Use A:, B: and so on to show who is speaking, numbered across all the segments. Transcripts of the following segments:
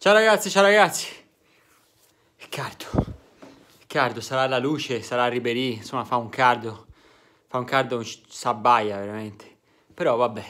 A: Ciao ragazzi, ciao ragazzi. Riccardo. Riccardo sarà la luce, sarà Ribery, insomma fa un cardo. Fa un cardo sabbaia veramente. Però vabbè.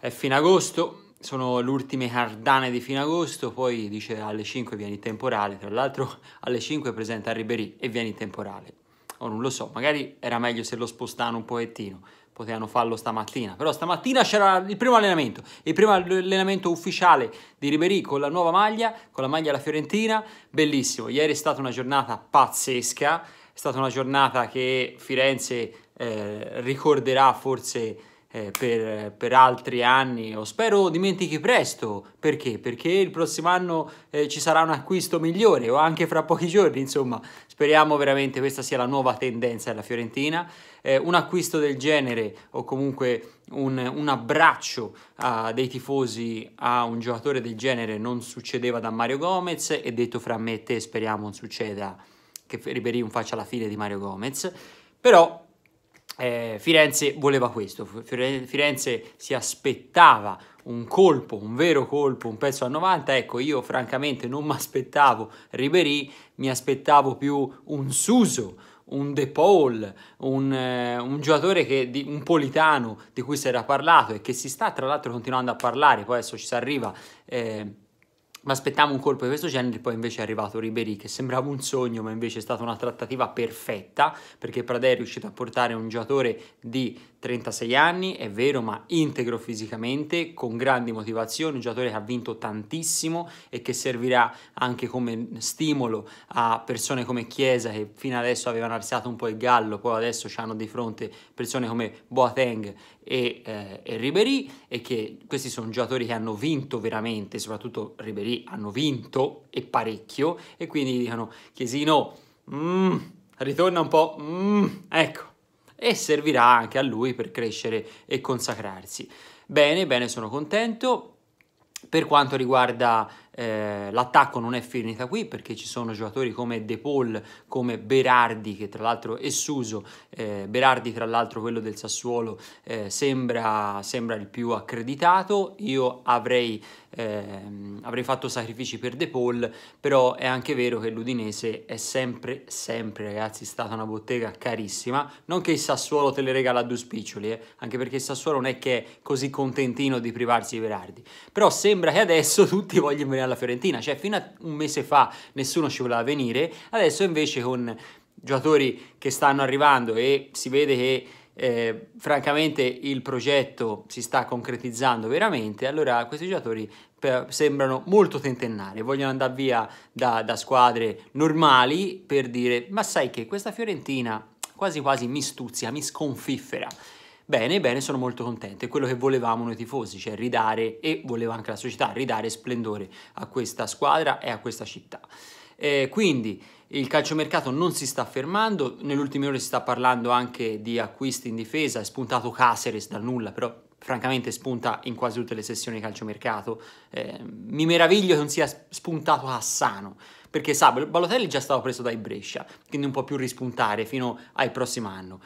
A: È fine agosto, sono le ultime cardane di fine agosto, poi dice alle 5 vieni in temporale, tra l'altro alle 5 presenta Ribery e vieni in temporale. O non lo so, magari era meglio se lo spostano un pochettino, potevano farlo stamattina, però stamattina c'era il primo allenamento, il primo allenamento ufficiale di Ribery con la nuova maglia, con la maglia alla Fiorentina, bellissimo, ieri è stata una giornata pazzesca, è stata una giornata che Firenze eh, ricorderà forse eh, per, per, altri anni o spero dimentichi presto perché perché il prossimo anno eh, ci sarà un acquisto migliore o anche fra pochi giorni insomma speriamo veramente questa sia la nuova tendenza della Fiorentina eh, un acquisto del genere o comunque un, un abbraccio uh, dei tifosi a un giocatore del genere non succedeva da Mario Gomez e detto fra me e te speriamo non succeda che Ribéry faccia la fine di Mario Gomez però eh, Firenze voleva questo, Firenze si aspettava un colpo, un vero colpo, un pezzo a 90, ecco io francamente non mi aspettavo Ribery, mi aspettavo più un Suso, un De Paul, un, eh, un giocatore che, di, un politano di cui si era parlato e che si sta tra l'altro continuando a parlare, poi adesso ci si arriva... Eh, ma aspettavo un colpo di questo genere, poi invece è arrivato Ribery che sembrava un sogno, ma invece è stata una trattativa perfetta, perché Pradè è riuscito a portare un giocatore di 36 anni, è vero, ma integro fisicamente, con grandi motivazioni, un giocatore che ha vinto tantissimo e che servirà anche come stimolo a persone come Chiesa che fino adesso avevano alzato un po' il gallo, poi adesso ci hanno di fronte persone come Boateng e, eh, e Ribery e che questi sono giocatori che hanno vinto veramente, soprattutto Ribery hanno vinto e parecchio e quindi dicono Chiesino, mm, ritorna un po', mm, ecco, e servirà anche a lui per crescere e consacrarsi. Bene, bene, sono contento. Per quanto riguarda eh, l'attacco non è finita qui perché ci sono giocatori come De Paul, come Berardi, che tra l'altro è Suso, eh, Berardi tra l'altro quello del Sassuolo eh, sembra, sembra, il più accreditato, io avrei, ehm, avrei fatto sacrifici per De Paul, però è anche vero che l'Udinese è sempre, sempre ragazzi stata una bottega carissima, non che il Sassuolo te le regala a due spiccioli, eh, anche perché il Sassuolo non è che è così contentino di privarsi di Berardi, però sembra che adesso tutti vogliono venire alla Fiorentina, cioè fino a un mese fa nessuno ci voleva venire, adesso invece con giocatori che stanno arrivando e si vede che eh, francamente il progetto si sta concretizzando veramente, allora questi giocatori eh, sembrano molto tentennari, vogliono andare via da, da squadre normali per dire ma sai che questa Fiorentina quasi quasi mi stuzia, mi sconfiffera. Bene, bene, sono molto contento. È quello che volevamo noi tifosi, cioè ridare, e voleva anche la società, ridare splendore a questa squadra e a questa città. Eh, quindi il calciomercato non si sta fermando, nell'ultima ore si sta parlando anche di acquisti in difesa, è spuntato Caceres dal nulla, però francamente spunta in quasi tutte le sessioni di calciomercato. Eh, mi meraviglio che non sia spuntato Hassano, perché sa, Balotelli è già stato preso dai Brescia, quindi non può più rispuntare fino al prossimo anno.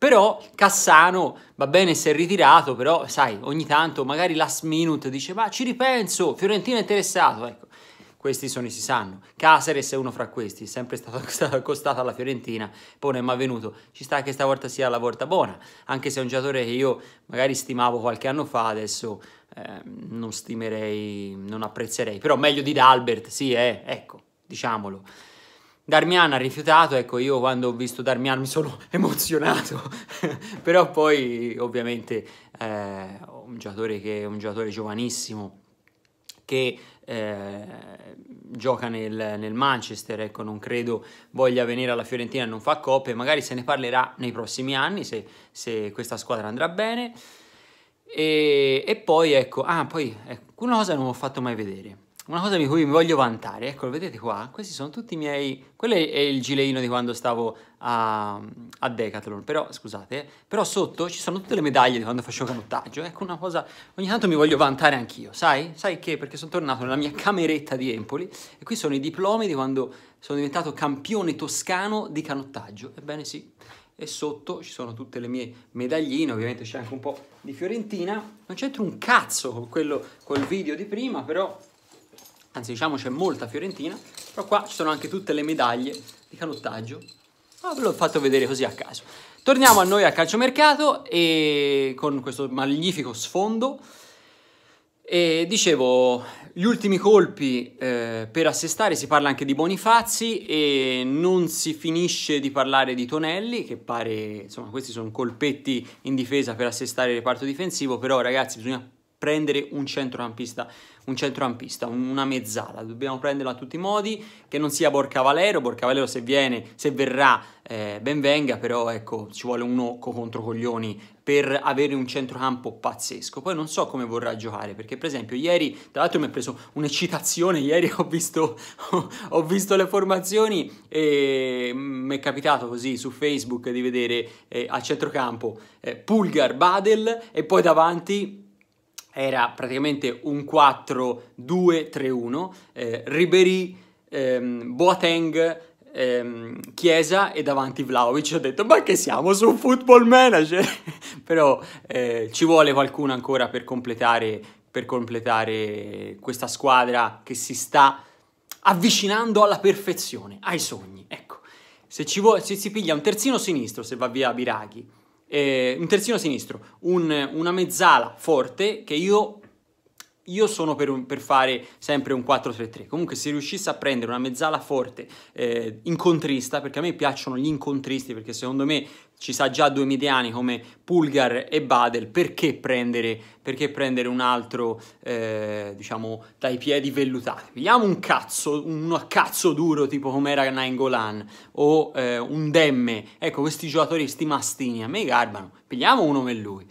A: Però Cassano, va bene si è ritirato, però sai, ogni tanto magari last minute dice ma ci ripenso, Fiorentina è interessato, ecco. Questi sono i si sanno. Caceres è uno fra questi, è sempre stato, accostato alla Fiorentina, poi non è mai venuto. Ci sta che stavolta sia la volta buona, anche se è un giocatore che io magari stimavo qualche anno fa, adesso eh, non stimerei, non apprezzerei. Però meglio di D'Albert, sì, eh, ecco, diciamolo. Darmian ha rifiutato, ecco io quando ho visto Darmian mi sono emozionato, però poi ovviamente eh, un, giocatore che, un giocatore giovanissimo che eh, gioca nel, nel, Manchester, ecco, non credo voglia venire alla Fiorentina e non fa coppe, magari se ne parlerà nei prossimi anni se, se questa squadra andrà bene. E, e poi ecco, ah, poi ecco, una cosa non ho fatto mai vedere una cosa di cui mi voglio vantare, ecco, lo vedete qua? Questi sono tutti i miei... Quello è il gileino di quando stavo a, a Decathlon, però, scusate, però sotto ci sono tutte le medaglie di quando facevo canottaggio, ecco una cosa... Ogni tanto mi voglio vantare anch'io, sai? Sai che? Perché sono tornato nella mia cameretta di Empoli e qui sono i diplomi di quando sono diventato campione toscano di canottaggio, ebbene sì, e sotto ci sono tutte le mie medagline, ovviamente c'è anche un po' di Fiorentina, non c'entro un cazzo con quello, col video di prima, però anzi diciamo c'è molta Fiorentina, però qua ci sono anche tutte le medaglie di canottaggio. Ma ah, ve l'ho fatto vedere così a caso. Torniamo a noi a calciomercato e con questo magnifico sfondo. E dicevo, gli ultimi colpi eh, per assestare si parla anche di Bonifazzi e non si finisce di parlare di Tonelli, che pare, insomma, questi sono colpetti in difesa per assestare il reparto difensivo, però ragazzi bisogna prendere un centrocampista, un centrocampista, una mezzala, dobbiamo prenderla a tutti i modi, che non sia Borca Valero, Borca Valero se viene, se verrà, eh, ben venga, però ecco, ci vuole uno contro coglioni per avere un centrocampo pazzesco. Poi non so come vorrà giocare, perché per esempio ieri, tra l'altro mi è preso un'eccitazione, ieri ho visto, ho visto le formazioni e mi è capitato così su Facebook di vedere eh, a centrocampo eh, Pulgar, Badel e poi davanti era praticamente un 4-2-3-1, eh, Ribery, ehm, Boateng, ehm, Chiesa e davanti Vlaovic. Ho detto, ma che siamo su football manager? Però eh, ci vuole qualcuno ancora per completare, per completare questa squadra che si sta avvicinando alla perfezione, ai sogni. Ecco, se, ci vuole, se si piglia un terzino sinistro, se va via Biraghi, eh, un terzino sinistro, un, una mezzala forte che io io sono per, un, per, fare sempre un 4-3-3. Comunque, se riuscisse a prendere una mezzala forte, eh, incontrista, perché a me piacciono gli incontristi, perché secondo me ci sa già due mediani come Pulgar e Badel, perché prendere, perché prendere un altro, eh, diciamo, dai piedi vellutati? Pigliamo un cazzo, un cazzo duro tipo come era Nainggolan o eh, un Demme. Ecco, questi giocatori, sti mastini, a me garbano. Pigliamo uno come lui.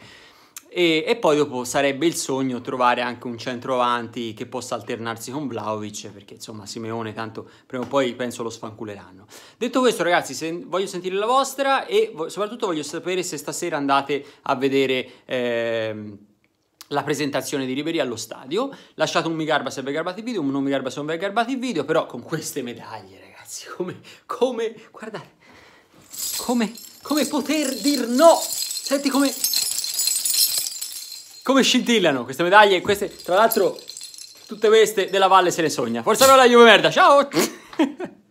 A: E, e, poi dopo sarebbe il sogno trovare anche un centro avanti che possa alternarsi con Vlaovic, perché insomma Simeone tanto prima o poi penso lo sfanculeranno. Detto questo ragazzi, se, voglio sentire la vostra e vo soprattutto voglio sapere se stasera andate a vedere... Ehm, la presentazione di Ribery allo stadio, lasciate un mi garba se vi garbate il video, un non mi garba se non vi garbate il video, però con queste medaglie ragazzi, come, come, guardate, come, come poter dir no, senti come, come scintillano queste medaglie. Queste, tra l'altro, tutte queste della Valle se ne sogna. Forza Verona Juve merda, ciao!